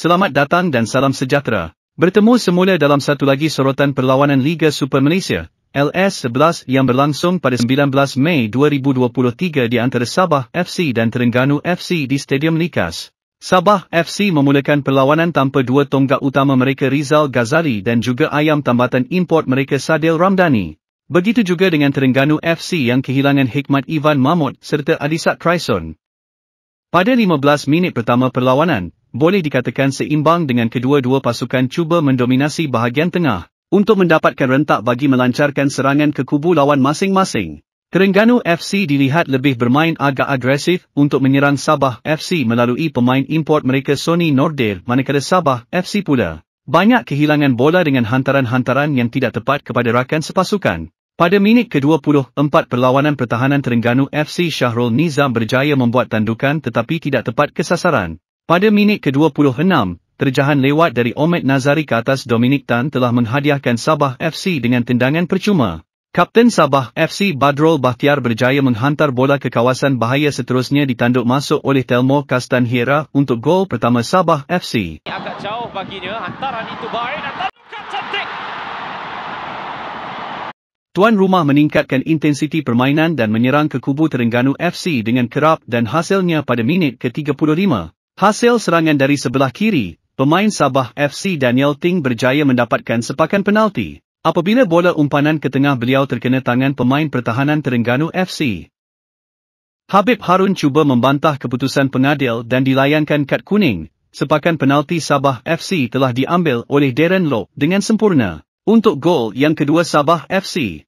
Selamat datang dan salam sejahtera. Bertemu semula dalam satu lagi sorotan perlawanan Liga Super Malaysia, LS11 yang berlangsung pada 19 Mei 2023 di antara Sabah FC dan Terengganu FC di Stadium Likas. Sabah FC memulakan perlawanan tanpa dua tonggak utama mereka Rizal Ghazali dan juga ayam tambatan import mereka Sadil Ramdani. Begitu juga dengan Terengganu FC yang kehilangan Hikmat Ivan Mahmud serta Adisak Tryson. Pada 15 minit pertama perlawanan, boleh dikatakan seimbang dengan kedua-dua pasukan cuba mendominasi bahagian tengah, untuk mendapatkan rentak bagi melancarkan serangan ke kubu lawan masing-masing. Terengganu FC dilihat lebih bermain agak agresif untuk menyerang Sabah FC melalui pemain import mereka Sony Nordir manakala Sabah FC pula. Banyak kehilangan bola dengan hantaran-hantaran yang tidak tepat kepada rakan sepasukan. Pada minit ke-24 perlawanan pertahanan Terengganu FC Syahrul Nizam berjaya membuat tandukan tetapi tidak tepat kesasaran. Pada minit ke-26, terjahan lewat dari Omet Nazari ke atas Dominic Tan telah menghadiahkan Sabah FC dengan tendangan percuma. Kapten Sabah FC Badrol Bahtiar berjaya menghantar bola ke kawasan bahaya seterusnya ditanduk masuk oleh Telmo Kastan Hira untuk gol pertama Sabah FC. Agak jauh baginya, hantaran itu baik dan terlukan cantik. Tuan Rumah meningkatkan intensiti permainan dan menyerang ke kubu Terengganu FC dengan kerap dan hasilnya pada minit ke-35. Hasil serangan dari sebelah kiri, pemain Sabah FC Daniel Ting berjaya mendapatkan sepakan penalti. Apabila bola umpanan ke tengah beliau terkena tangan pemain pertahanan Terengganu FC. Habib Harun cuba membantah keputusan pengadil dan dilayangkan kad kuning. Sepakan penalti Sabah FC telah diambil oleh Darren Lowe dengan sempurna. Untuk gol yang kedua Sabah FC.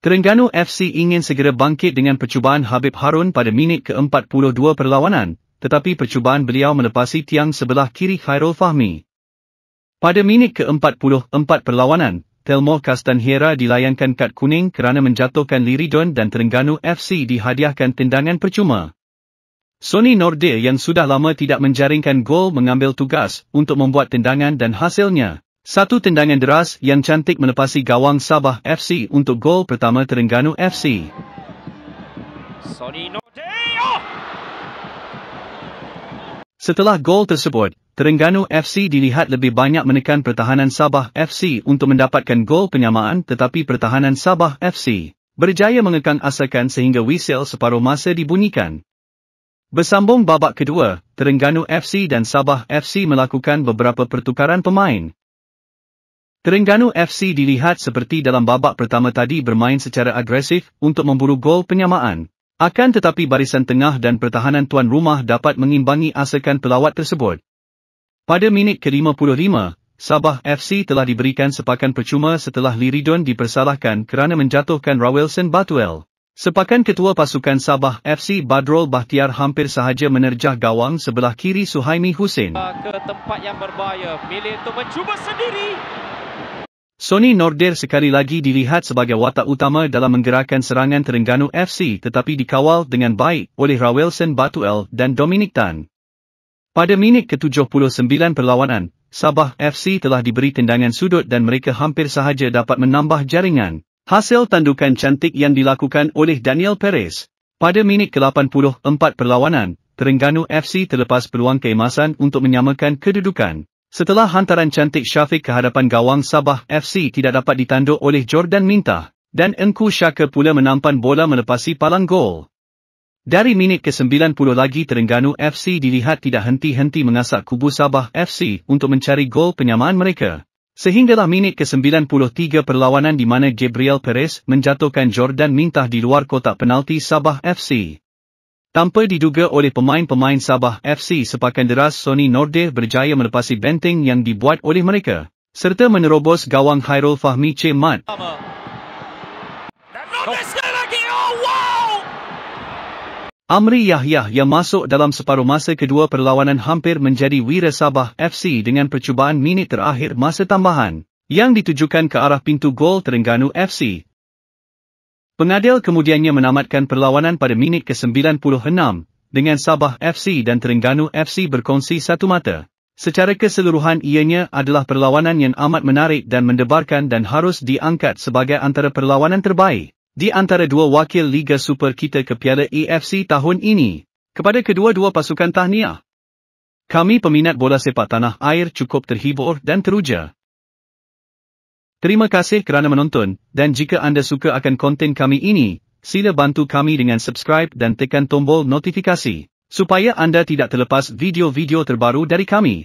Terengganu FC ingin segera bangkit dengan percubaan Habib Harun pada minit ke-42 perlawanan, tetapi percubaan beliau melepasi tiang sebelah kiri Khairul Fahmi. Pada minit ke-44 perlawanan, Telmo Kastanhiera dilayangkan kad kuning kerana menjatuhkan Liridon dan Terengganu FC dihadiahkan tendangan percuma. Sony Nordil yang sudah lama tidak menjaringkan gol mengambil tugas untuk membuat tendangan dan hasilnya. Satu tendangan deras yang cantik menepasi gawang Sabah FC untuk gol pertama Terengganu FC. Setelah gol tersebut, Terengganu FC dilihat lebih banyak menekan pertahanan Sabah FC untuk mendapatkan gol penyamaan tetapi pertahanan Sabah FC berjaya mengekang asakan sehingga whistle separuh masa dibunyikan. Bersambung babak kedua, Terengganu FC dan Sabah FC melakukan beberapa pertukaran pemain. Terengganu FC dilihat seperti dalam babak pertama tadi bermain secara agresif untuk memburu gol penyamaan. Akan tetapi barisan tengah dan pertahanan tuan rumah dapat mengimbangi asakan pelawat tersebut. Pada minit ke-55, Sabah FC telah diberikan sepakan percuma setelah Liridon dipersalahkan kerana menjatuhkan Rawilson Batuel. Sepakan ketua pasukan Sabah FC Badrol Bahtiar hampir sahaja menerjah gawang sebelah kiri Suhaimi Hussein. Ke tempat yang berbahaya, milik untuk mencuba sendiri, Sony Nordir sekali lagi dilihat sebagai watak utama dalam menggerakkan serangan Terengganu FC tetapi dikawal dengan baik oleh Rawelson Batuel dan Dominic Tan. Pada minit ke-79 perlawanan, Sabah FC telah diberi tendangan sudut dan mereka hampir sahaja dapat menambah jaringan. Hasil tandukan cantik yang dilakukan oleh Daniel Perez. Pada minit ke-84 perlawanan, Terengganu FC terlepas peluang keemasan untuk menyamakan kedudukan. Setelah hantaran cantik Syafiq ke hadapan gawang Sabah FC tidak dapat ditanduk oleh Jordan Minta, dan Engku Syaka pula menampan bola melepasi palang gol. Dari minit ke-90 lagi Terengganu FC dilihat tidak henti-henti mengasak kubu Sabah FC untuk mencari gol penyamaan mereka. Sehinggalah minit ke-93 perlawanan di mana Gabriel Perez menjatuhkan Jordan Mintah di luar kotak penalti Sabah FC. Tanpa diduga oleh pemain-pemain Sabah FC sepakan deras Sony Norde berjaya melepasi benteng yang dibuat oleh mereka serta menerobos gawang Hairul Fahmi C. Mat. Oh, Amri Yahya yang masuk dalam separuh masa kedua perlawanan hampir menjadi wira Sabah FC dengan percubaan minit terakhir masa tambahan yang ditujukan ke arah pintu gol Terengganu FC Pengadil kemudiannya menamatkan perlawanan pada minit ke-96, dengan Sabah FC dan Terengganu FC berkongsi satu mata. Secara keseluruhan ianya adalah perlawanan yang amat menarik dan mendebarkan dan harus diangkat sebagai antara perlawanan terbaik. Di antara dua wakil Liga Super kita ke Piala AFC tahun ini, kepada kedua-dua pasukan tahniah. Kami peminat bola sepak tanah air cukup terhibur dan teruja. Terima kasih kerana menonton, dan jika anda suka akan konten kami ini, sila bantu kami dengan subscribe dan tekan tombol notifikasi, supaya anda tidak terlepas video-video terbaru dari kami.